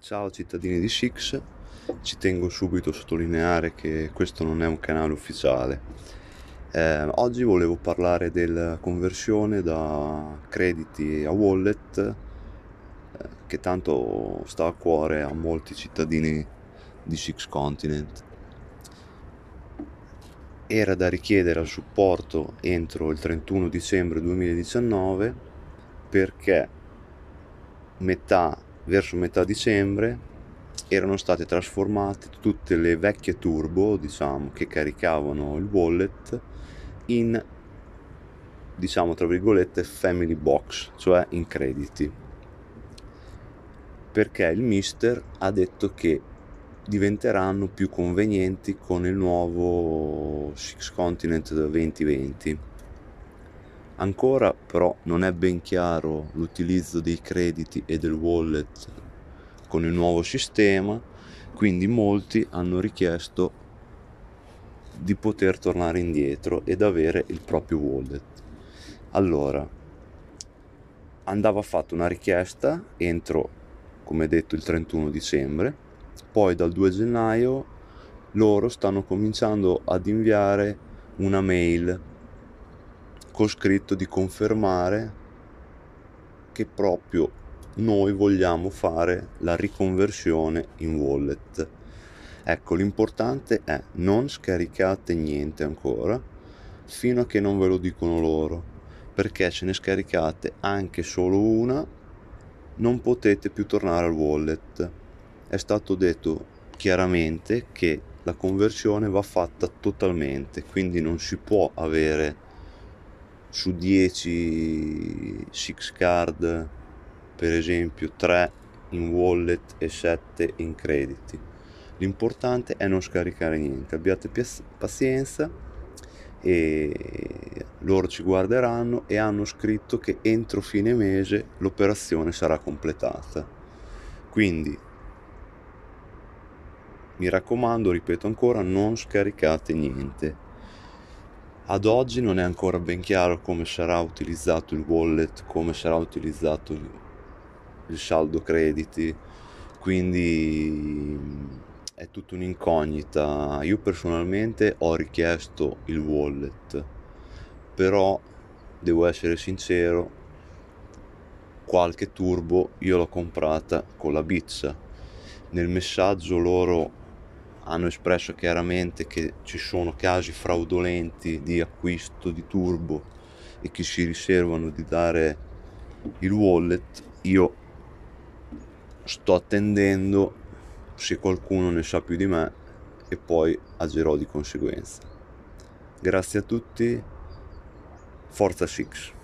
Ciao cittadini di Six, ci tengo subito a sottolineare che questo non è un canale ufficiale. Eh, oggi volevo parlare della conversione da crediti a wallet eh, che tanto sta a cuore a molti cittadini di Six Continent. Era da richiedere al supporto entro il 31 dicembre 2019 perché metà verso metà dicembre erano state trasformate tutte le vecchie turbo, diciamo, che caricavano il wallet in diciamo tra virgolette family box, cioè in crediti. Perché il mister ha detto che diventeranno più convenienti con il nuovo Six Continent 2020 Ancora però non è ben chiaro l'utilizzo dei crediti e del wallet con il nuovo sistema, quindi molti hanno richiesto di poter tornare indietro ed avere il proprio wallet. Allora, andava fatta una richiesta entro, come detto, il 31 dicembre, poi dal 2 gennaio loro stanno cominciando ad inviare una mail con scritto di confermare che proprio noi vogliamo fare la riconversione in wallet. Ecco, l'importante è non scaricate niente ancora fino a che non ve lo dicono loro, perché se ne scaricate anche solo una non potete più tornare al wallet. È stato detto chiaramente che la conversione va fatta totalmente, quindi non si può avere su 10 six card per esempio 3 in wallet e 7 in crediti l'importante è non scaricare niente abbiate pazienza e loro ci guarderanno e hanno scritto che entro fine mese l'operazione sarà completata quindi mi raccomando ripeto ancora non scaricate niente ad oggi non è ancora ben chiaro come sarà utilizzato il wallet, come sarà utilizzato il saldo crediti, quindi è tutta un'incognita. Io personalmente ho richiesto il wallet, però devo essere sincero, qualche turbo io l'ho comprata con la bizza. Nel messaggio loro hanno espresso chiaramente che ci sono casi fraudolenti di acquisto di turbo e che si riservano di dare il wallet, io sto attendendo se qualcuno ne sa più di me e poi agirò di conseguenza. Grazie a tutti, Forza Six.